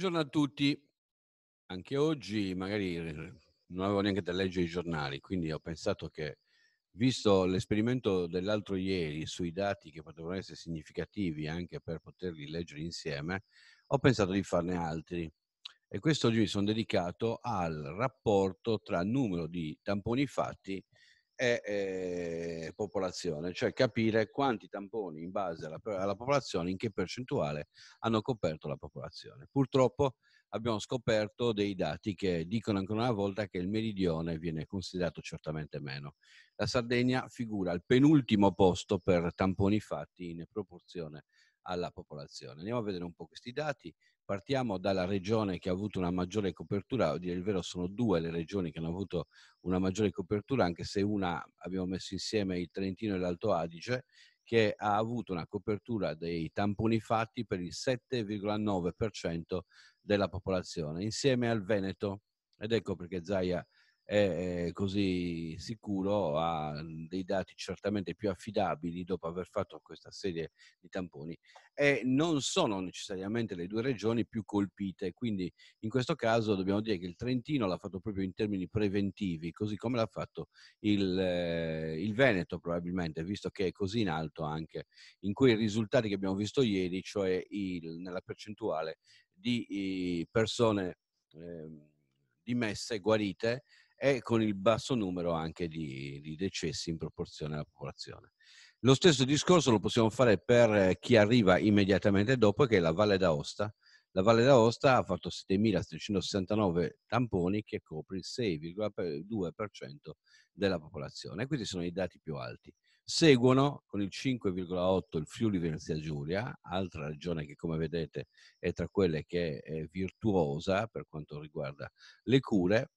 Buongiorno a tutti. Anche oggi magari eh, non avevo neanche da leggere i giornali, quindi ho pensato che, visto l'esperimento dell'altro ieri sui dati che potevano essere significativi anche per poterli leggere insieme, ho pensato di farne altri. E questo oggi mi sono dedicato al rapporto tra numero di tamponi fatti e eh, popolazione, cioè capire quanti tamponi in base alla, alla, popolazione, in che percentuale hanno coperto la popolazione. Purtroppo abbiamo scoperto dei dati che dicono ancora una volta che il meridione viene considerato certamente meno. La Sardegna figura al penultimo posto per tamponi fatti in proporzione alla popolazione. Andiamo a vedere un po' questi dati. Partiamo dalla regione che ha avuto una maggiore copertura, a dire il vero sono due le regioni che hanno avuto una maggiore copertura, anche se una abbiamo messo insieme il Trentino e l'Alto Adige, che ha avuto una copertura dei tamponi fatti per il 7,9% della popolazione, insieme al Veneto. Ed ecco perché Zaia è così sicuro, ha mhmm, dei dati certamente più affidabili dopo aver fatto questa serie di tamponi e non sono necessariamente le due regioni più colpite, quindi in questo caso dobbiamo dire che il Trentino l'ha fatto proprio in termini preventivi, così come l'ha fatto il, eh, il Veneto probabilmente, visto che è così in alto anche in quei risultati che abbiamo visto ieri, cioè il, nella percentuale di persone eh, dimesse, guarite, e con il basso numero anche di, di decessi in proporzione alla popolazione. Lo stesso discorso lo possiamo fare per eh, chi arriva immediatamente dopo, che è la Valle d'Aosta. La Valle d'Aosta ha fatto 7.769 tamponi che copre il 6,2% della popolazione. Questi sono i dati più alti. Seguono con il 5,8 il Friuli Venezia Giulia, altra regione che come vedete è tra quelle che è virtuosa per quanto riguarda le cure,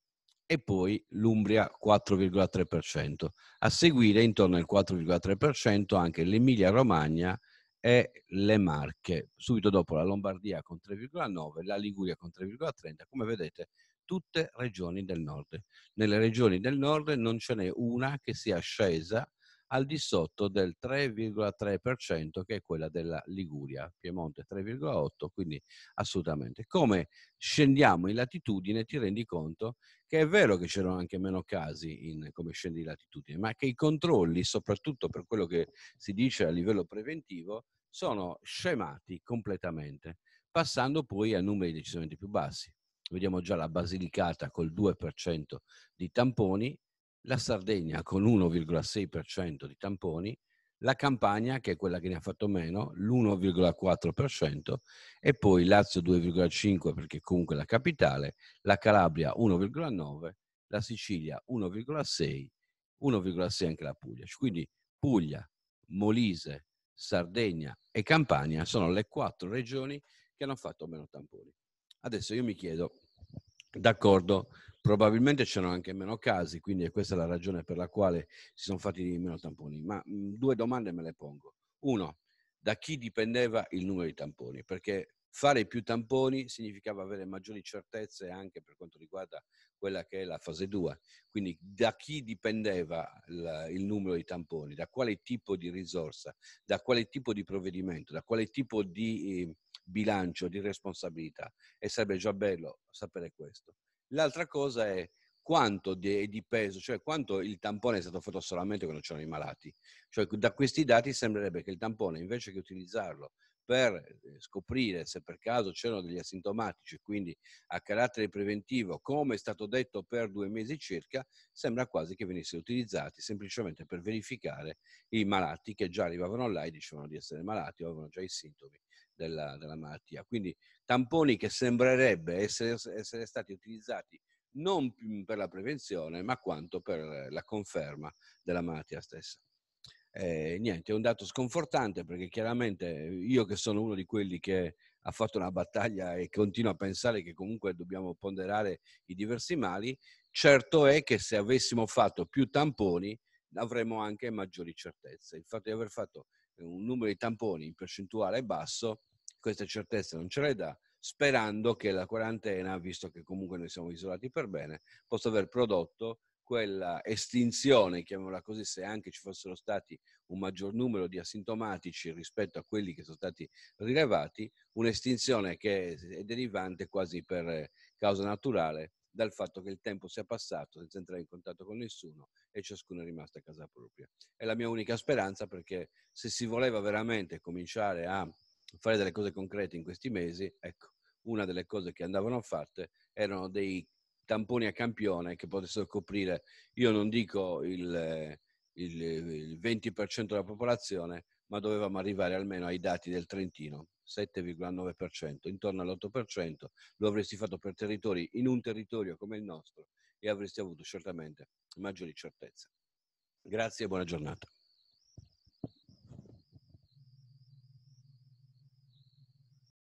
e poi l'Umbria 4,3%. A seguire intorno al 4,3% anche l'Emilia Romagna e le Marche, subito dopo la Lombardia con 3,9, la Liguria con 3,30, come vedete tutte regioni del nord. Nelle regioni del nord non ce n'è una che sia scesa al di sotto del 3,3% che è quella della Liguria, Piemonte 3,8%, quindi assolutamente. Come scendiamo in latitudine ti rendi conto che è vero che c'erano anche meno casi in, come scendi in latitudine, ma che i controlli, soprattutto per quello che si dice a livello preventivo, sono scemati completamente, passando poi a numeri decisamente più bassi. Vediamo già la Basilicata col 2% di tamponi la Sardegna con 1,6% di tamponi, la Campania, che è quella che ne ha fatto meno, l'1,4%, e poi Lazio 2,5% perché comunque è la capitale, la Calabria 1,9%, la Sicilia 1,6%, 1,6% anche la Puglia. Quindi Puglia, Molise, Sardegna e Campania sono le quattro regioni che hanno fatto meno tamponi. Adesso io mi chiedo, d'accordo, probabilmente c'erano anche meno casi, quindi questa è la ragione per la quale si sono fatti meno tamponi. Ma mh, mhmm, due domande me le pongo. Uno, da chi dipendeva il numero di tamponi? Perché fare più tamponi significava avere maggiori certezze anche per quanto riguarda quella che è la fase 2. Quindi da chi dipendeva il, il, numero di tamponi, da quale tipo di risorsa, da quale tipo di provvedimento, da quale tipo di eh, bilancio, di responsabilità. E sarebbe già bello sapere questo. L'altra cosa è quanto è di, peso, cioè quanto il tampone è stato fatto solamente quando c'erano i malati. Cioè, da questi dati sembrerebbe che il tampone, invece che utilizzarlo per eh, scoprire se per caso c'erano degli asintomatici, quindi a carattere preventivo, come è stato detto per due mesi circa, sembra quasi che venisse utilizzati semplicemente per verificare i malati che già arrivavano là e dicevano di essere malati o avevano già i sintomi della, della malattia. Quindi tamponi che sembrerebbe essere, essere stati utilizzati non per la prevenzione, ma quanto per la conferma della malattia stessa. Eh, niente, è un dato sconfortante perché chiaramente io che sono uno di quelli che ha fatto una battaglia e continuo a pensare che comunque dobbiamo ponderare i diversi mali, certo è che se avessimo fatto più tamponi avremmo anche maggiori certezze. Il fatto di aver fatto un numero di tamponi in percentuale basso questa certezza non ce le dà, sperando che la quarantena, visto che comunque noi siamo isolati per bene, possa aver prodotto quella estinzione, chiamiamola così, se anche ci fossero stati un maggior numero di asintomatici rispetto a quelli che sono stati rilevati, un'estinzione che è derivante quasi per causa naturale dal fatto che il tempo sia passato senza entrare in contatto con nessuno e ciascuno è rimasto a casa propria. È la mia unica speranza perché se si voleva veramente cominciare a fare delle cose concrete in questi mesi, ecco, una delle cose che andavano fatte erano dei tamponi a campione che potessero coprire, io non dico il, il, il 20% della popolazione, ma dovevamo arrivare almeno ai dati del Trentino, 7,9%, intorno all'8%, lo avresti fatto per territori in un territorio come il nostro e avresti avuto certamente maggiori certezze. Grazie e buona giornata.